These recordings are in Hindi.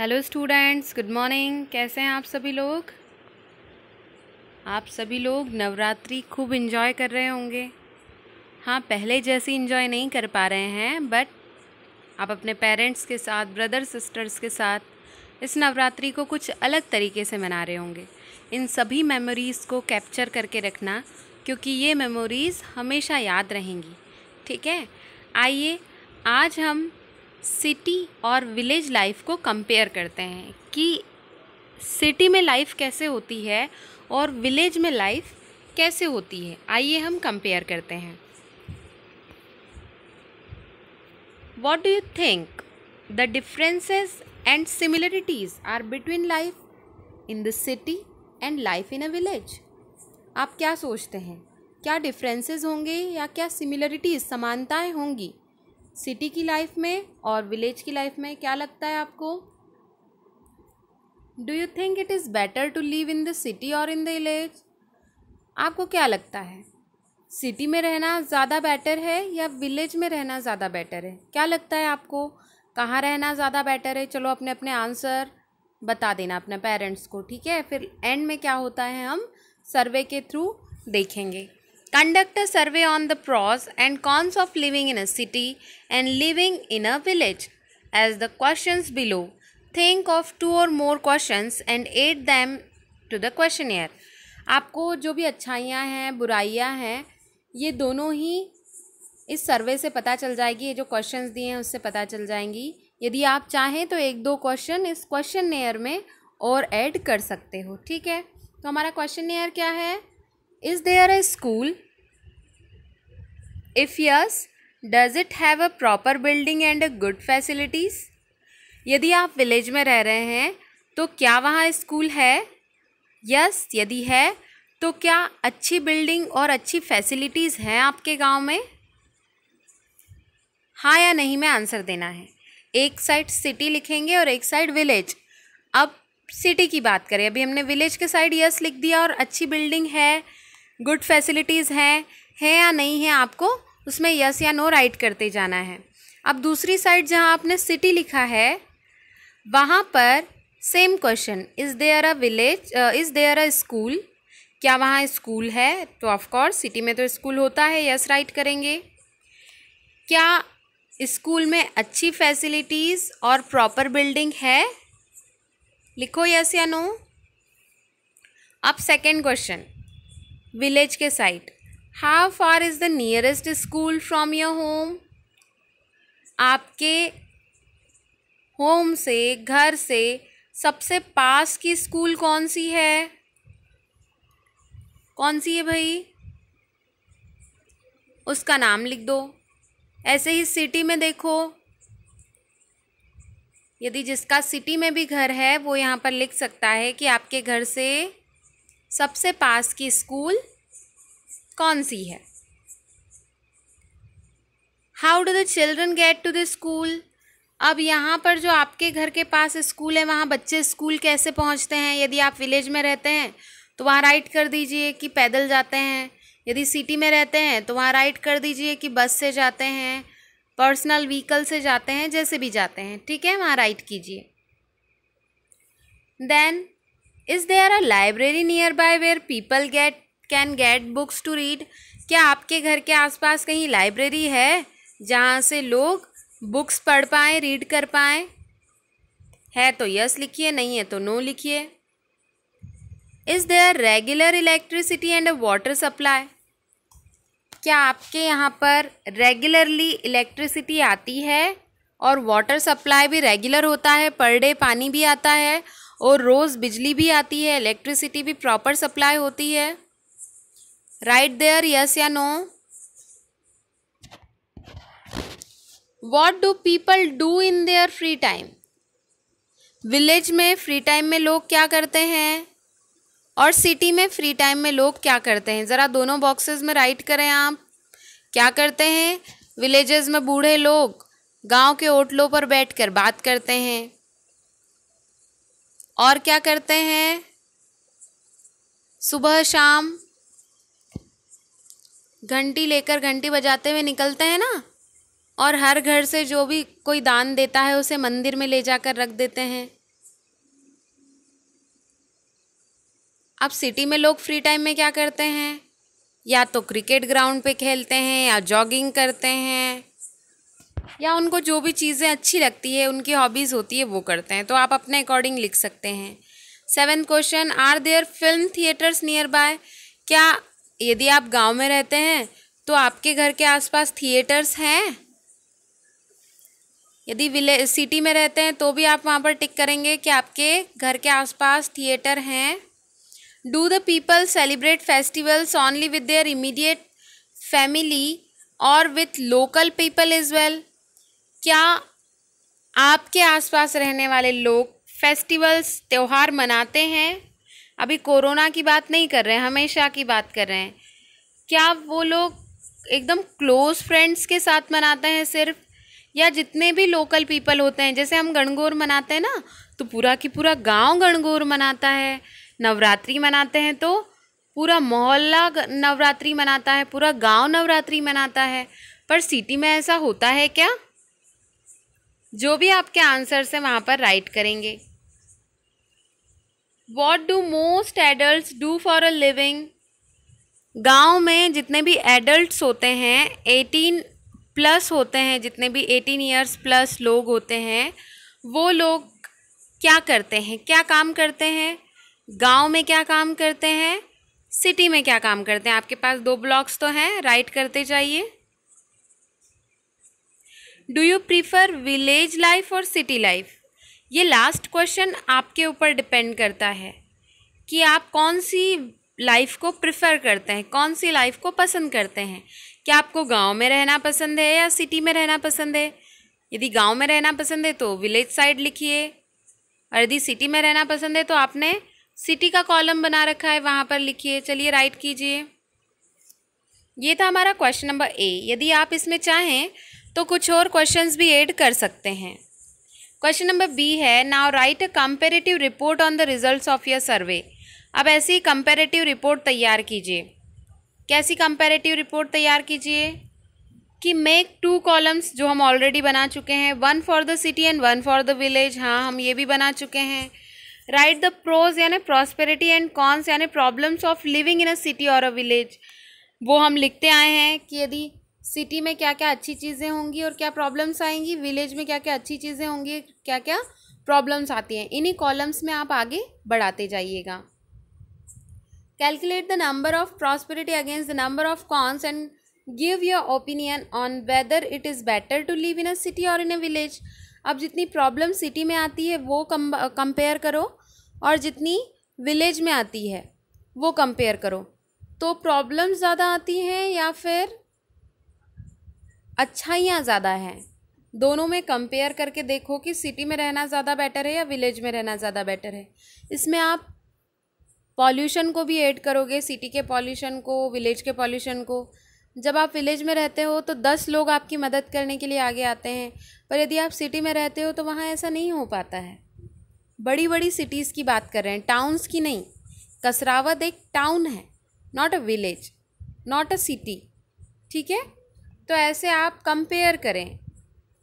हेलो स्टूडेंट्स गुड मॉर्निंग कैसे हैं आप सभी लोग आप सभी लोग नवरात्रि खूब इन्जॉय कर रहे होंगे हाँ पहले जैसी इन्जॉय नहीं कर पा रहे हैं बट आप अपने पेरेंट्स के साथ ब्रदर सिस्टर्स के साथ इस नवरात्रि को कुछ अलग तरीके से मना रहे होंगे इन सभी मेमोरीज़ को कैप्चर करके रखना क्योंकि ये मेमोरीज़ हमेशा याद रहेंगी ठीक है आइए आज हम सिटी और विलेज लाइफ को कंपेयर करते हैं कि सिटी में लाइफ कैसे होती है और विलेज में लाइफ कैसे होती है आइए हम कंपेयर करते हैं what do you think the differences and similarities are between life in the city and life in a village आप क्या सोचते हैं क्या डिफरेंसेस होंगे या क्या सिमिलरिटीज़ समानताएं होंगी सिटी की लाइफ में और विलेज की लाइफ में क्या लगता है आपको do you think it is better to live in the city और इन द विलेज आपको क्या लगता है सिटी में रहना ज़्यादा बेटर है या विलेज में रहना ज़्यादा बेटर है क्या लगता है आपको कहाँ रहना ज़्यादा बेटर है चलो अपने अपने आंसर बता देना अपने पेरेंट्स को ठीक है फिर एंड में क्या होता है हम सर्वे के थ्रू देखेंगे Conduct a survey on the pros and cons of living in a city and living in a village. As the questions below, think of two or more questions and add them to the questionnaire. आपको जो भी अच्छाइयाँ हैं बुराइयाँ हैं ये दोनों ही इस सर्वे से पता चल जाएगी ये जो क्वेश्चंस दिए हैं उससे पता चल जाएंगी यदि आप चाहें तो एक दो क्वेश्चन इस क्वेश्चन नेयर में और ऐड कर सकते हो ठीक है तो हमारा क्वेश्चन नेयर क्या है is there a school if yes does it have a proper building and a good facilities यदि आप विलेज में रह रहे हैं तो क्या वहाँ स्कूल है यस yes, यदि है तो क्या अच्छी बिल्डिंग और अच्छी फैसिलिटीज़ हैं आपके गांव में हाँ या नहीं में आंसर देना है एक साइड सिटी लिखेंगे और एक साइड विलेज अब सिटी की बात करें अभी हमने विलेज के साइड यस लिख दिया और अच्छी बिल्डिंग है गुड फैसिलिटीज़ हैं है या नहीं है आपको उसमें यस या नो राइट करते जाना है अब दूसरी साइड जहाँ आपने सिटी लिखा है वहाँ पर same question is there a village is there a school क्या वहाँ स्कूल है तो ऑफकोर्स सिटी में तो स्कूल होता है यस राइट करेंगे क्या स्कूल में अच्छी फैसिलिटीज़ और प्रॉपर बिल्डिंग है लिखो यस या नो अब सेकेंड क्वेश्चन विलेज के side how far is the nearest school from your home आपके होम से घर से सबसे पास की स्कूल कौन सी है कौन सी है भाई उसका नाम लिख दो ऐसे ही सिटी में देखो यदि जिसका सिटी में भी घर है वो यहाँ पर लिख सकता है कि आपके घर से सबसे पास की स्कूल कौन सी है how do the children get to the school अब यहाँ पर जो आपके घर के पास स्कूल है वहाँ बच्चे स्कूल कैसे पहुँचते हैं यदि आप विलेज में रहते हैं तो वहाँ राइट कर दीजिए कि पैदल जाते हैं यदि सिटी में रहते हैं तो वहाँ राइट कर दीजिए कि बस से जाते हैं पर्सनल व्हीकल से जाते हैं जैसे भी जाते हैं ठीक है वहाँ राइट कीजिए then is there a library nearby where people get can get books to read क्या आपके घर के आसपास कहीं लाइब्रेरी है जहाँ से लोग बुक्स पढ़ पाएँ रीड कर पाएँ है तो यस लिखिए नहीं है तो नो लिखिए is there regular electricity and a water supply क्या आपके यहाँ पर रेगुलरली इलेक्ट्रिसिटी आती है और वाटर सप्लाई भी रेगुलर होता है पर डे पानी भी आता है और रोज़ बिजली भी आती है इलेक्ट्रिसिटी भी प्रॉपर सप्लाई होती है राइट देयर यस या no what do people do in their free time village में फ्री टाइम में लोग क्या करते हैं और सिटी में फ्री टाइम में लोग क्या करते हैं ज़रा दोनों बॉक्सेस में राइट करें आप क्या करते हैं विलेजेस में बूढ़े लोग गांव के ओटलों पर बैठकर बात करते हैं और क्या करते हैं सुबह शाम घंटी लेकर घंटी बजाते हुए निकलते हैं ना और हर घर से जो भी कोई दान देता है उसे मंदिर में ले जाकर रख देते हैं अब सिटी में लोग फ्री टाइम में क्या करते हैं या तो क्रिकेट ग्राउंड पे खेलते हैं या जॉगिंग करते हैं या उनको जो भी चीज़ें अच्छी लगती है उनकी हॉबीज़ होती है वो करते हैं तो आप अपने अकॉर्डिंग लिख सकते हैं seven question are there film theatres nearby क्या यदि आप गांव में रहते हैं तो आपके घर के आसपास थिएटर्स हैं यदि विले सिटी में रहते हैं तो भी आप वहाँ पर टिक करेंगे कि आपके घर के आसपास थिएटर हैं do the people celebrate festivals only with their immediate family और with local people as well क्या आपके आसपास रहने वाले लोग फेस्टिवल्स त्यौहार मनाते हैं अभी कोरोना की बात नहीं कर रहे हैं हमेशा की बात कर रहे हैं क्या वो लोग एकदम क्लोज़ फ्रेंड्स के साथ मनाते हैं सिर्फ या जितने भी लोकल पीपल होते हैं जैसे हम गणगौर मनाते हैं ना तो पूरा की पूरा गांव गणगौर मनाता है नवरात्रि मनाते हैं तो पूरा मोहल्ला नवरात्रि मनाता है पूरा गांव नवरात्रि मनाता है पर सिटी में ऐसा होता है क्या जो भी आपके आंसर्स हैं वहाँ पर राइट करेंगे what do most adult do for a living गाँव में जितने भी एडल्ट होते हैं एटीन प्लस होते हैं जितने भी एटीन ईयर्स प्लस लोग होते हैं वो लोग क्या करते हैं क्या काम करते हैं गांव में क्या काम करते हैं सिटी में क्या काम करते हैं आपके पास दो ब्लॉक्स तो हैं राइट करते जाइए do you prefer village life और सिटी लाइफ ये लास्ट क्वेश्चन आपके ऊपर डिपेंड करता है कि आप कौन सी लाइफ को प्रिफ़र करते हैं कौन सी लाइफ को पसंद करते हैं क्या आपको गांव में रहना पसंद है या सिटी में रहना पसंद है यदि गांव में रहना पसंद है तो विलेज साइड लिखिए और यदि सिटी में रहना पसंद है तो आपने सिटी का कॉलम बना रखा है वहाँ पर लिखिए चलिए राइट कीजिए ये था हमारा क्वेश्चन नंबर ए यदि आप इसमें चाहें तो कुछ और क्वेश्चंस भी ऐड कर सकते हैं क्वेश्चन नंबर बी है now write a comparative report on the results of your survey अब ऐसी कंपेरेटिव रिपोर्ट तैयार कीजिए कैसी कंपेरेटिव रिपोर्ट तैयार कीजिए कि मेक टू कॉलम्स जो हम ऑलरेडी बना चुके हैं one for the city and one for the village हाँ हम ये भी बना चुके हैं राइट द प्रोज यानी प्रॉस्पेरिटी एंड कॉन्स यानी problems of living in a city और अ विलेज वो हम लिखते आए हैं कि यदि सिटी में क्या क्या अच्छी चीज़ें होंगी और क्या प्रॉब्लम्स आएंगी विलेज में क्या क्या अच्छी चीज़ें होंगी क्या क्या प्रॉब्लम्स आती हैं इन्हीं कॉलम्स में आप आगे बढ़ाते जाइएगा calculate the number of prosperity against the number of cons and give your opinion on whether it is better to live in a city और इन अ विलेज अब जितनी प्रॉब्लम सिटी में आती है वो कम कंपेयर करो और जितनी विलेज में आती है वो कंपेयर करो तो प्रॉब्लम्स ज़्यादा आती हैं या फिर अच्छाइयाँ ज़्यादा हैं दोनों में कंपेयर करके देखो कि सिटी में रहना ज़्यादा बेटर है या विलेज में रहना ज़्यादा बेटर है इसमें आप पॉल्यूशन को भी ऐड करोगे सिटी के पॉल्यूशन को विलेज के पॉल्यूशन को जब आप विलेज में रहते हो तो दस लोग आपकी मदद करने के लिए आगे आते हैं पर यदि आप सिटी में रहते हो तो वहाँ ऐसा नहीं हो पाता है बड़ी बड़ी सिटीज़ की बात कर रहे हैं टाउन्स की नहीं कसरावत एक टाउन है not a village not a city ठीक है तो ऐसे आप कंपेयर करें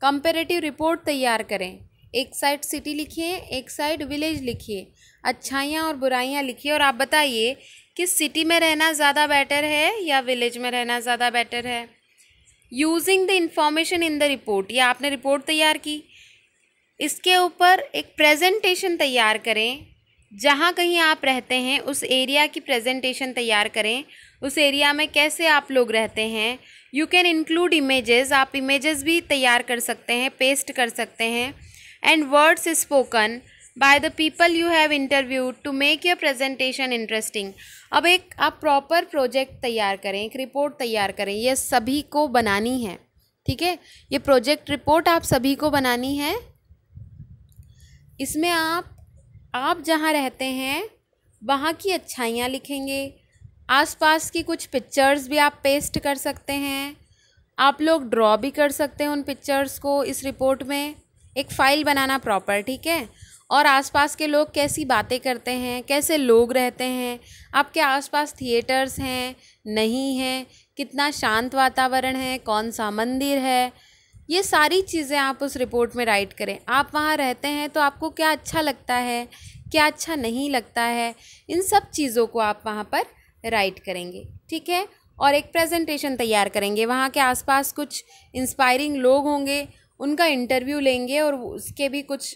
कंपेरेटिव रिपोर्ट तैयार करें एक साइड सिटी लिखिए एक साइड विलेज लिखिए अच्छाइयाँ और बुराइयाँ लिखिए और आप बताइए कि सिटी में रहना ज़्यादा बेटर है या विलेज में रहना ज़्यादा बेटर है using the information in the report या आपने रिपोर्ट तैयार की इसके ऊपर एक प्रेजेंटेशन तैयार करें जहाँ कहीं आप रहते हैं उस एरिया की प्रेजेंटेशन तैयार करें उस एरिया में कैसे आप लोग रहते हैं यू कैन इंक्लूड इमेजेस आप इमेजेस भी तैयार कर सकते हैं पेस्ट कर सकते हैं and words spoken by the people you have interview to make your presentation interesting अब एक आप प्रॉपर प्रोजेक्ट तैयार करें एक रिपोर्ट तैयार करें यह सभी को बनानी है ठीक है ये प्रोजेक्ट रिपोर्ट आप सभी को बनानी है इसमें आप आप जहाँ रहते हैं वहाँ की अच्छाइयाँ लिखेंगे आसपास की कुछ पिक्चर्स भी आप पेस्ट कर सकते हैं आप लोग ड्रॉ भी कर सकते हैं उन पिक्चर्स को इस रिपोर्ट में एक फ़ाइल बनाना प्रॉपर ठीक है और आसपास के लोग कैसी बातें करते हैं कैसे लोग रहते हैं आपके आसपास थिएटर्स हैं नहीं हैं कितना शांत वातावरण है कौन सा मंदिर है ये सारी चीज़ें आप उस रिपोर्ट में राइट करें आप वहाँ रहते हैं तो आपको क्या अच्छा लगता है क्या अच्छा नहीं लगता है इन सब चीज़ों को आप वहाँ पर राइट करेंगे ठीक है और एक प्रेजेंटेशन तैयार करेंगे वहाँ के आसपास कुछ इंस्पायरिंग लोग होंगे उनका इंटरव्यू लेंगे और उसके भी कुछ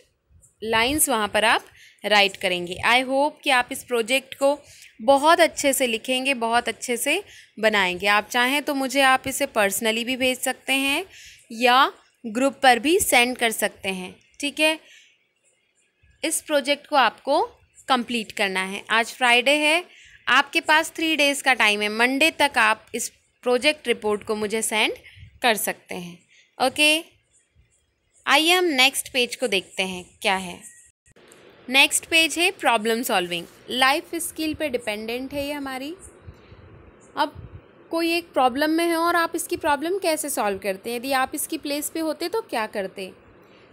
लाइंस वहाँ पर आप राइट करेंगे आई होप कि आप इस प्रोजेक्ट को बहुत अच्छे से लिखेंगे बहुत अच्छे से बनाएंगे आप चाहें तो मुझे आप इसे पर्सनली भी भेज सकते हैं या ग्रुप पर भी सेंड कर सकते हैं ठीक है इस प्रोजेक्ट को आपको कंप्लीट करना है आज फ्राइडे है आपके पास थ्री डेज़ का टाइम है मंडे तक आप इस प्रोजेक्ट रिपोर्ट को मुझे सेंड कर सकते हैं ओके आइए हम नेक्स्ट पेज को देखते हैं क्या है नेक्स्ट पेज है प्रॉब्लम सॉल्विंग लाइफ स्किल पे डिपेंडेंट है ये हमारी अब कोई एक प्रॉब्लम में है और आप इसकी प्रॉब्लम कैसे सॉल्व करते हैं यदि आप इसकी प्लेस पे होते तो क्या करते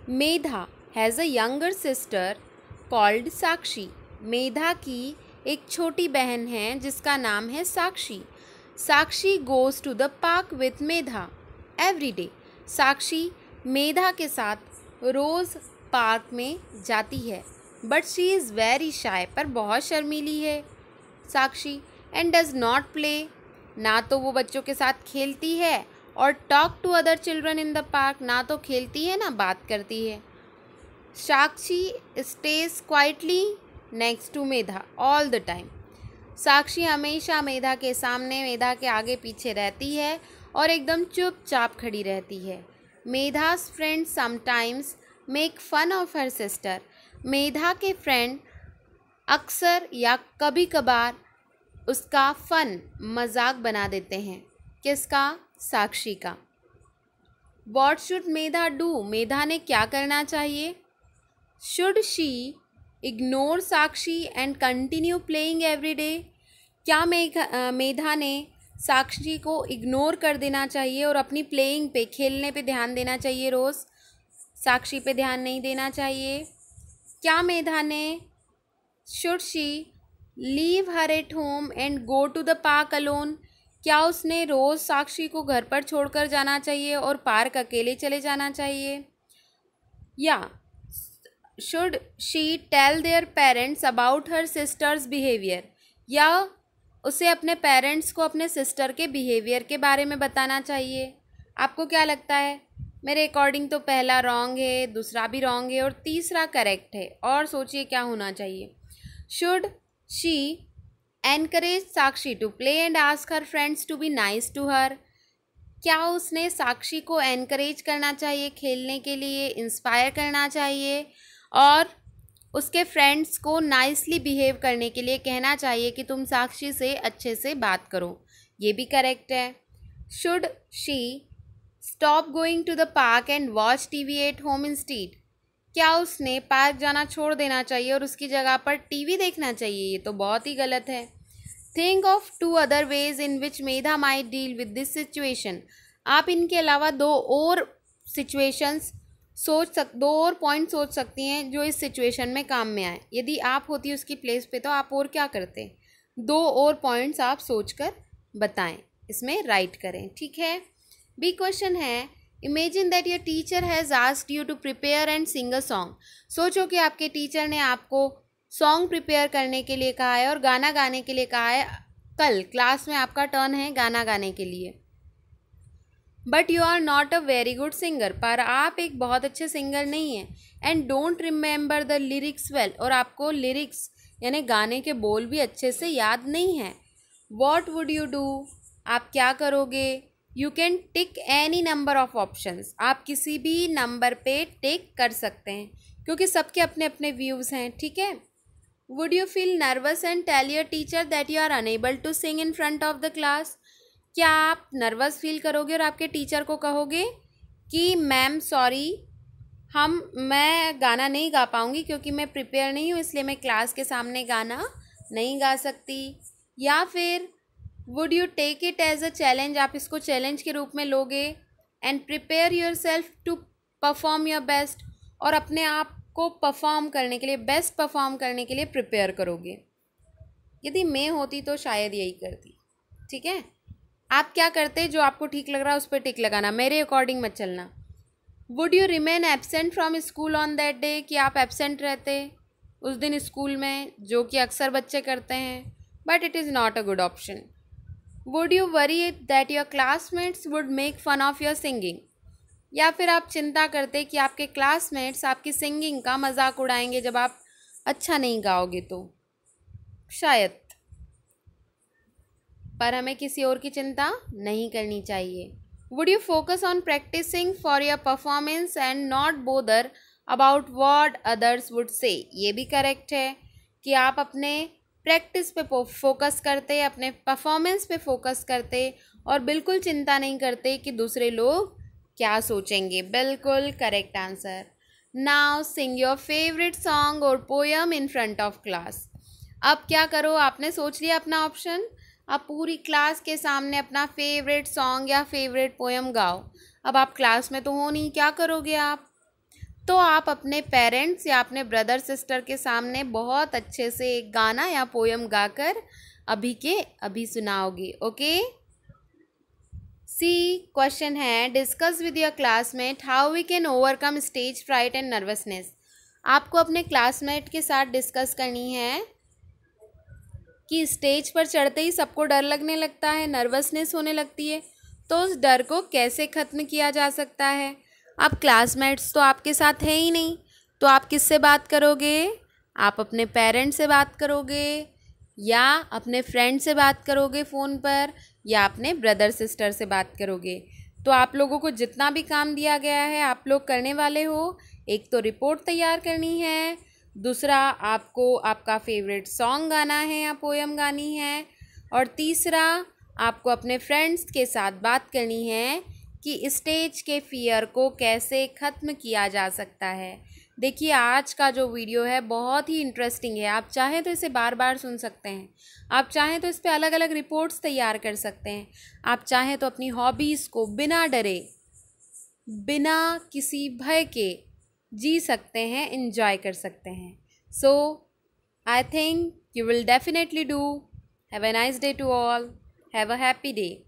Medha has a younger sister called Sakshi Medha की एक छोटी बहन है जिसका नाम है Sakshi Sakshi goes to the park with Medha every day Sakshi Medha के साथ रोज़ पार्क में जाती है but she is very shy पर बहुत शर्मीली है Sakshi and does not play ना तो वो बच्चों के साथ खेलती है और talk to other children in the park ना तो खेलती है ना बात करती है Sakshi stays quietly next to Medha all the time Sakshi हमेशा मेधा के सामने मेधा के आगे पीछे रहती है और एकदम चुपचाप खड़ी रहती है Medha's friend sometimes make fun of her sister Medha के फ्रेंड अक्सर या कभी कभार उसका फ़न मजाक बना देते हैं किसका साक्षी का what should Medha do Medha ने क्या करना चाहिए should she ignore Sakshi and continue playing every day क्या मेघा मेधा ने साक्षी को इग्नोर कर देना चाहिए और अपनी प्लेइंग पे खेलने पे ध्यान देना चाहिए रोज़ साक्षी पे ध्यान नहीं देना चाहिए क्या मेधा ने should she leave her at home and go to the park alone क्या उसने रोज़ साक्षी को घर पर छोड़कर जाना चाहिए और पार्क अकेले चले जाना चाहिए या should she tell their parents about her sister's behaviour या उसे अपने पेरेंट्स को अपने सिस्टर के बिहेवियर के बारे में बताना चाहिए आपको क्या लगता है मेरे अकॉर्डिंग तो पहला रॉन्ग है दूसरा भी रॉन्ग है और तीसरा करेक्ट है और सोचिए क्या होना चाहिए should She encouraged Sakshi to play and ask her friends to be nice to her. क्या उसने साक्षी को एनकरेज करना चाहिए खेलने के लिए इंस्पायर करना चाहिए और उसके फ्रेंड्स को नाइसली बिहेव करने के लिए कहना चाहिए कि तुम साक्षी से अच्छे से बात करो ये भी करेक्ट है should she stop going to the park and watch T V at home instead क्या उसने पार्क जाना छोड़ देना चाहिए और उसकी जगह पर टीवी देखना चाहिए ये तो बहुत ही गलत है think of two other ways in which Medha may deal with this situation आप इनके अलावा दो और सिचुएशंस सोच सक दो और पॉइंट सोच सकती हैं जो इस सिचुएशन में काम में आए यदि आप होती उसकी प्लेस पे तो आप और क्या करते दो और पॉइंट्स आप सोच कर बताएं इसमें राइट करें ठीक है बी क्वेश्चन है imagine that your teacher has asked you to prepare and sing a song सोचो कि आपके टीचर ने आपको सॉन्ग प्रिपेयर करने के लिए कहा है और गाना गाने के लिए कहा है कल क्लास में आपका टर्न है गाना गाने के लिए but you are not a very good singer पर आप एक बहुत अच्छे सिंगर नहीं हैं and don't remember the lyrics well और आपको लिरिक्स यानी गाने के बोल भी अच्छे से याद नहीं हैं वॉट वुड यू डू आप क्या करोगे you can tick any number of options आप किसी भी नंबर पे टिक कर सकते हैं क्योंकि सबके अपने अपने व्यूज़ हैं ठीक है would you feel nervous and tell your teacher that you are unable to sing in front of the class क्या आप नर्वस फील करोगे और आपके टीचर को कहोगे कि मैम सॉरी हम मैं गाना नहीं गा पाऊँगी क्योंकि मैं प्रिपेयर नहीं हूँ इसलिए मैं क्लास के सामने गाना नहीं गा सकती या फिर would you take it as a challenge आप इसको चैलेंज के रूप में लोगे and prepare yourself to perform your best और अपने आप को परफॉर्म करने के लिए बेस्ट परफॉर्म करने के लिए प्रिपेयर करोगे यदि मैं होती तो शायद यही करती ठीक है आप क्या करते जो आपको ठीक लग रहा है उस पर टिक लगाना मेरे अकॉर्डिंग मत चलना would you remain absent from school on that day कि आप एबसेंट रहते उस दिन स्कूल में जो कि अक्सर बच्चे करते हैं but it is not a good option would you worry it that your classmates would make fun of your singing या फिर आप चिंता करते कि आपके क्लासमेट्स आपकी सिंगिंग का मजाक उड़ाएंगे जब आप अच्छा नहीं गाओगे तो शायद पर हमें किसी और की चिंता नहीं करनी चाहिए would you focus on practising for your performance and not bother about what others would say ये भी करेक्ट है कि आप अपने प्रैक्टिस पे फोकस करते अपने परफॉर्मेंस पे फोकस करते और बिल्कुल चिंता नहीं करते कि दूसरे लोग क्या सोचेंगे बिल्कुल correct answer now sing your favourite song और poem in front of class अब क्या करो आपने सोच लिया अपना ऑप्शन आप पूरी क्लास के सामने अपना फेवरेट सॉन्ग या फेवरेट पोएम गाओ अब आप क्लास में तो हो नहीं क्या करोगे आप तो आप अपने पेरेंट्स या अपने ब्रदर सिस्टर के सामने बहुत अच्छे से एक गाना या पोयम गाकर अभी के अभी सुनाओगे ओके सी क्वेश्चन है discuss with your classmate how we can overcome stage fright and nervousness आपको अपने क्लासमेट के साथ डिस्कस करनी है कि स्टेज पर चढ़ते ही सबको डर लगने लगता है नर्वसनेस होने लगती है तो उस डर को कैसे ख़त्म किया जा सकता है अब क्लासमेट्स तो आपके साथ हैं ही नहीं तो आप किससे बात करोगे आप अपने पेरेंट्स से बात करोगे या अपने फ्रेंड से बात करोगे फ़ोन पर या अपने ब्रदर सिस्टर से बात करोगे तो आप लोगों को जितना भी काम दिया गया है आप लोग करने वाले हो एक तो रिपोर्ट तैयार करनी है दूसरा आपको आपका फेवरेट सॉन्ग गाना है या पोएम गानी है और तीसरा आपको अपने फ्रेंड्स के साथ बात करनी है कि स्टेज के फियर को कैसे ख़त्म किया जा सकता है देखिए आज का जो वीडियो है बहुत ही इंटरेस्टिंग है आप चाहें तो इसे बार बार सुन सकते हैं आप चाहें तो इस पर अलग अलग रिपोर्ट्स तैयार कर सकते हैं आप चाहें तो अपनी हॉबीज़ को बिना डरे बिना किसी भय के जी सकते हैं इन्जॉय कर सकते हैं so I think you will definitely do have a nice day to all have a happy day